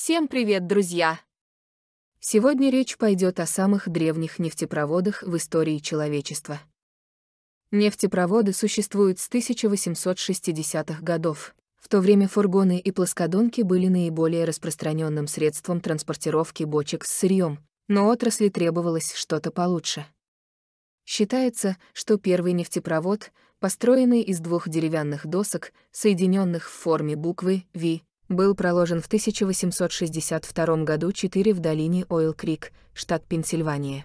Всем привет, друзья! Сегодня речь пойдет о самых древних нефтепроводах в истории человечества. Нефтепроводы существуют с 1860-х годов. В то время фургоны и плоскодонки были наиболее распространенным средством транспортировки бочек с сырьем, но отрасли требовалось что-то получше. Считается, что первый нефтепровод, построенный из двух деревянных досок, соединенных в форме буквы V, был проложен в 1862 году 4 в долине Ойл-Крик, штат Пенсильвания.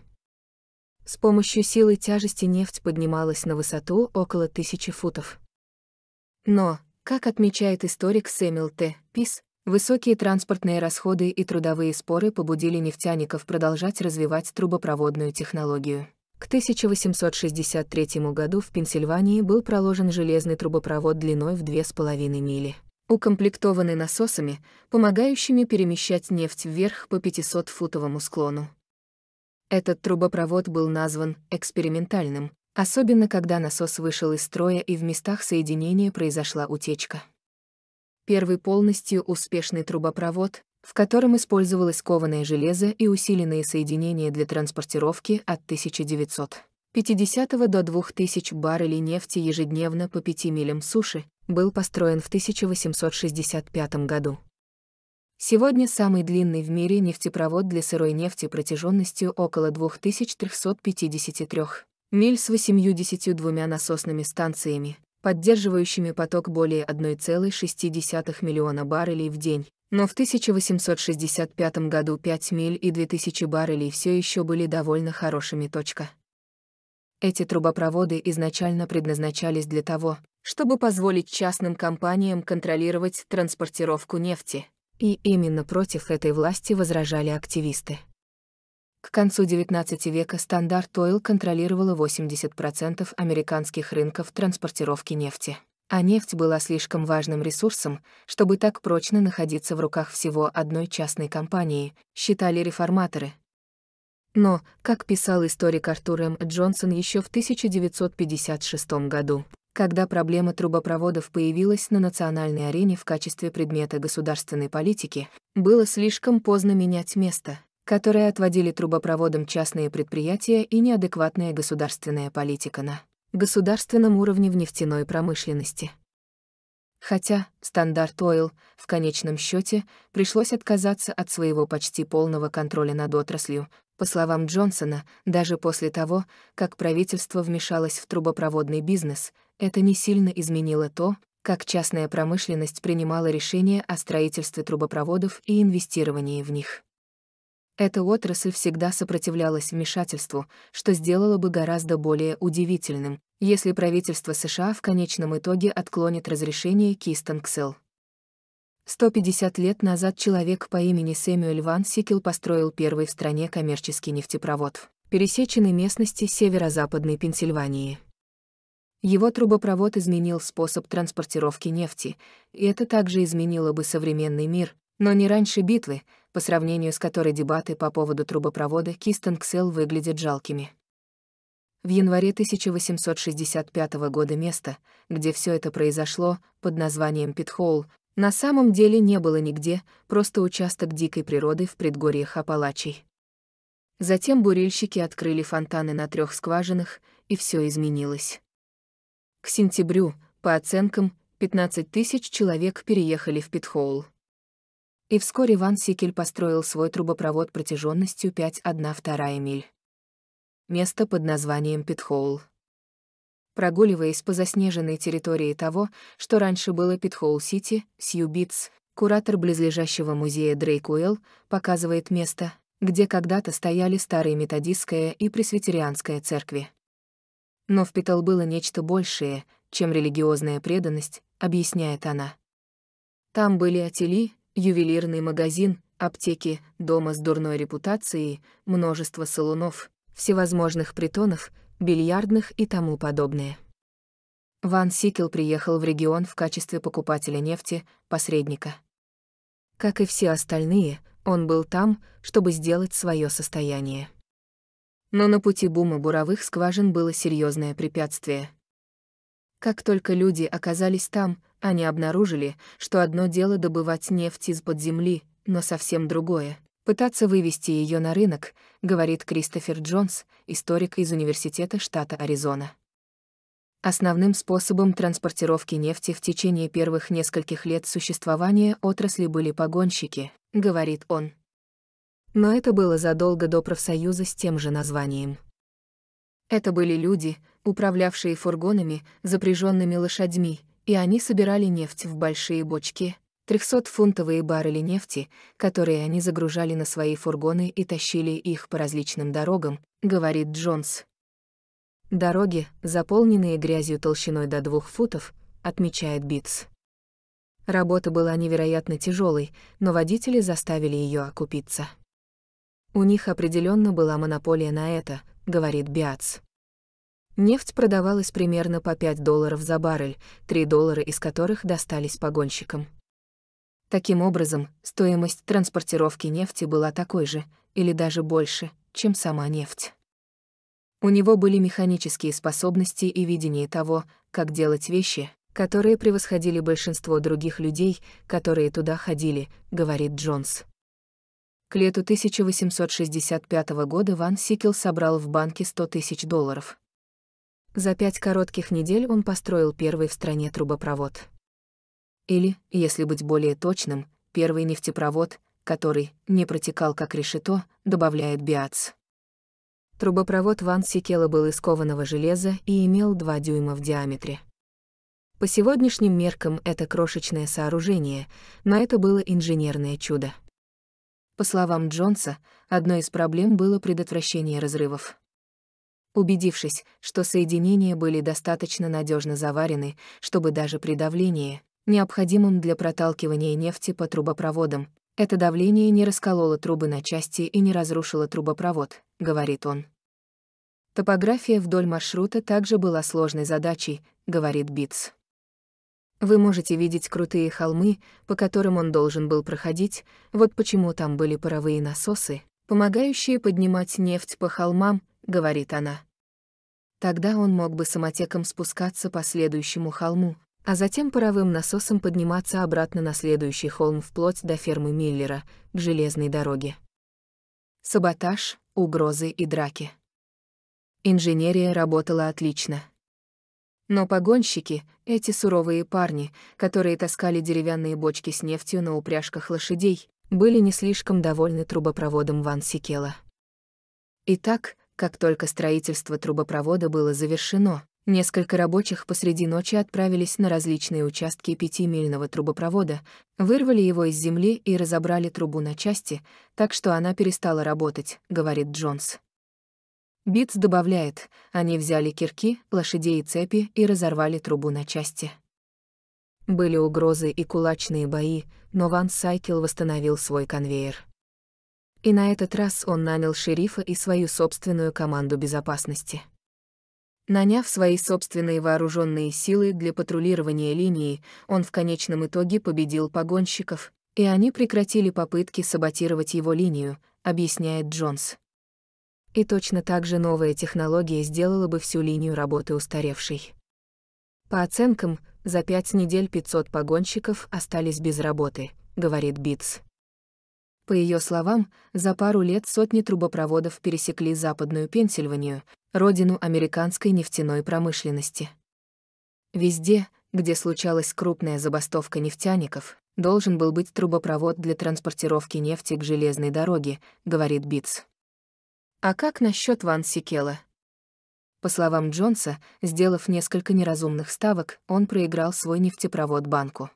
С помощью силы тяжести нефть поднималась на высоту около тысячи футов. Но, как отмечает историк Сэмил Т. Пис, высокие транспортные расходы и трудовые споры побудили нефтяников продолжать развивать трубопроводную технологию. К 1863 году в Пенсильвании был проложен железный трубопровод длиной в 2,5 мили укомплектованы насосами, помогающими перемещать нефть вверх по 500-футовому склону. Этот трубопровод был назван экспериментальным, особенно когда насос вышел из строя и в местах соединения произошла утечка. Первый полностью успешный трубопровод, в котором использовалось кованое железо и усиленные соединения для транспортировки от 1900. 50 до 2000 баррелей нефти ежедневно по 5 милям суши, был построен в 1865 году. Сегодня самый длинный в мире нефтепровод для сырой нефти протяженностью около 2353 миль с 82 насосными станциями, поддерживающими поток более 1,6 миллиона баррелей в день. Но в 1865 году 5 миль и 2000 баррелей все еще были довольно хорошими. Точка. Эти трубопроводы изначально предназначались для того, чтобы позволить частным компаниям контролировать транспортировку нефти. И именно против этой власти возражали активисты. К концу XIX века Стандарт Oil контролировала 80% американских рынков транспортировки нефти. А нефть была слишком важным ресурсом, чтобы так прочно находиться в руках всего одной частной компании, считали реформаторы, но, как писал историк Артур М. Джонсон еще в 1956 году, когда проблема трубопроводов появилась на национальной арене в качестве предмета государственной политики, было слишком поздно менять место, которое отводили трубопроводам частные предприятия и неадекватная государственная политика на государственном уровне в нефтяной промышленности. Хотя «Стандарт Ойл» в конечном счете пришлось отказаться от своего почти полного контроля над отраслью, по словам Джонсона, даже после того, как правительство вмешалось в трубопроводный бизнес, это не сильно изменило то, как частная промышленность принимала решения о строительстве трубопроводов и инвестировании в них. Эта отрасль всегда сопротивлялась вмешательству, что сделало бы гораздо более удивительным, если правительство США в конечном итоге отклонит разрешение Кистон Ксел. 150 лет назад человек по имени Сэмюэль Ван Сикел построил первый в стране коммерческий нефтепровод, пересеченный местности северо-западной Пенсильвании. Его трубопровод изменил способ транспортировки нефти, и это также изменило бы современный мир, но не раньше битвы, по сравнению с которой дебаты по поводу трубопровода Кистенксел выглядят жалкими. В январе 1865 года место, где все это произошло, под названием Питхолл, на самом деле не было нигде, просто участок дикой природы в предгорьях Апалачей. Затем бурильщики открыли фонтаны на трех скважинах, и все изменилось. К сентябрю, по оценкам, 15 тысяч человек переехали в Питхолл и вскоре Ван Сикель построил свой трубопровод протяженностью 5,1-2 миль. Место под названием Питхоул. Прогуливаясь по заснеженной территории того, что раньше было Питхоул-Сити, Сьюбитс, куратор близлежащего музея Дрейк Уэлл показывает место, где когда-то стояли старые методистская и пресвитерианская церкви. Но в Питал было нечто большее, чем религиозная преданность, объясняет она. Там были отели, ювелирный магазин, аптеки, дома с дурной репутацией, множество салонов, всевозможных притонов, бильярдных и тому подобное. Ван Сикел приехал в регион в качестве покупателя нефти, посредника. Как и все остальные, он был там, чтобы сделать свое состояние. Но на пути бума буровых скважин было серьезное препятствие. Как только люди оказались там, они обнаружили, что одно дело добывать нефть из-под земли, но совсем другое — пытаться вывести ее на рынок, говорит Кристофер Джонс, историк из Университета штата Аризона. Основным способом транспортировки нефти в течение первых нескольких лет существования отрасли были погонщики, говорит он. Но это было задолго до профсоюза с тем же названием. Это были люди, управлявшие фургонами, запряженными лошадьми, и они собирали нефть в большие бочки, 300-фунтовые баррели нефти, которые они загружали на свои фургоны и тащили их по различным дорогам, говорит Джонс. Дороги, заполненные грязью толщиной до двух футов, отмечает Битс. Работа была невероятно тяжелой, но водители заставили ее окупиться. У них определенно была монополия на это, говорит Биац. Нефть продавалась примерно по 5 долларов за баррель, 3 доллара из которых достались погонщикам. Таким образом, стоимость транспортировки нефти была такой же, или даже больше, чем сама нефть. У него были механические способности и видение того, как делать вещи, которые превосходили большинство других людей, которые туда ходили, говорит Джонс. К лету 1865 года Ван Сикел собрал в банке 100 тысяч долларов. За пять коротких недель он построил первый в стране трубопровод. Или, если быть более точным, первый нефтепровод, который не протекал как решето, добавляет Биац. Трубопровод Ван Сикела был из кованого железа и имел 2 дюйма в диаметре. По сегодняшним меркам это крошечное сооружение, но это было инженерное чудо. По словам Джонса, одной из проблем было предотвращение разрывов. Убедившись, что соединения были достаточно надежно заварены, чтобы даже при давлении, необходимом для проталкивания нефти по трубопроводам, это давление не раскололо трубы на части и не разрушило трубопровод, говорит он. Топография вдоль маршрута также была сложной задачей, говорит Битц. Вы можете видеть крутые холмы, по которым он должен был проходить, вот почему там были паровые насосы, помогающие поднимать нефть по холмам, — говорит она. Тогда он мог бы самотеком спускаться по следующему холму, а затем паровым насосом подниматься обратно на следующий холм вплоть до фермы Миллера, к железной дороге. Саботаж, угрозы и драки. Инженерия работала отлично. Но погонщики, эти суровые парни, которые таскали деревянные бочки с нефтью на упряжках лошадей, были не слишком довольны трубопроводом Ван Сикела. Итак, как только строительство трубопровода было завершено, несколько рабочих посреди ночи отправились на различные участки пятимильного трубопровода, вырвали его из земли и разобрали трубу на части, так что она перестала работать, говорит Джонс. Битс добавляет, они взяли кирки, лошадей и цепи и разорвали трубу на части. Были угрозы и кулачные бои, но Ван Сайкел восстановил свой конвейер. И на этот раз он нанял шерифа и свою собственную команду безопасности. Наняв свои собственные вооруженные силы для патрулирования линии, он в конечном итоге победил погонщиков, и они прекратили попытки саботировать его линию, объясняет Джонс. И точно так же новая технология сделала бы всю линию работы устаревшей. По оценкам, за пять недель 500 погонщиков остались без работы, говорит Битс. По ее словам, за пару лет сотни трубопроводов пересекли Западную Пенсильванию, родину американской нефтяной промышленности. Везде, где случалась крупная забастовка нефтяников, должен был быть трубопровод для транспортировки нефти к железной дороге, говорит Битц. А как насчет Ван Сикела? По словам Джонса, сделав несколько неразумных ставок, он проиграл свой нефтепровод банку.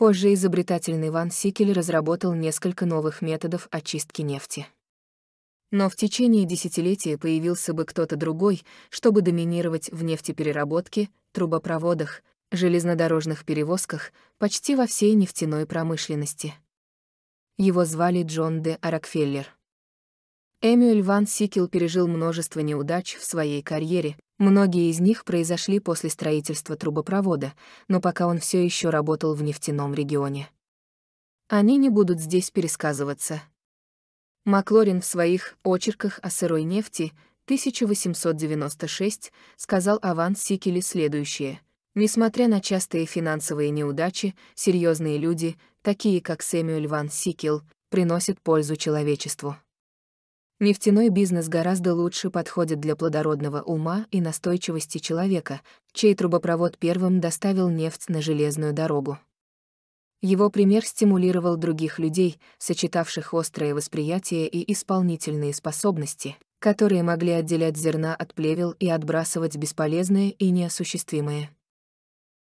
Позже изобретательный Ван Сикель разработал несколько новых методов очистки нефти. Но в течение десятилетий появился бы кто-то другой, чтобы доминировать в нефтепереработке, трубопроводах, железнодорожных перевозках, почти во всей нефтяной промышленности. Его звали Джон Д. Рокфеллер. Эмюэль Ван Сикил пережил множество неудач в своей карьере, многие из них произошли после строительства трубопровода, но пока он все еще работал в нефтяном регионе. Они не будут здесь пересказываться. Маклорин в своих «Очерках о сырой нефти» 1896 сказал о Ван Сикеле следующее. «Несмотря на частые финансовые неудачи, серьезные люди, такие как Сэмюэль Ван Сикел, приносят пользу человечеству». Нефтяной бизнес гораздо лучше подходит для плодородного ума и настойчивости человека, чей трубопровод первым доставил нефть на железную дорогу. Его пример стимулировал других людей, сочетавших острое восприятие и исполнительные способности, которые могли отделять зерна от плевел и отбрасывать бесполезное и неосуществимое.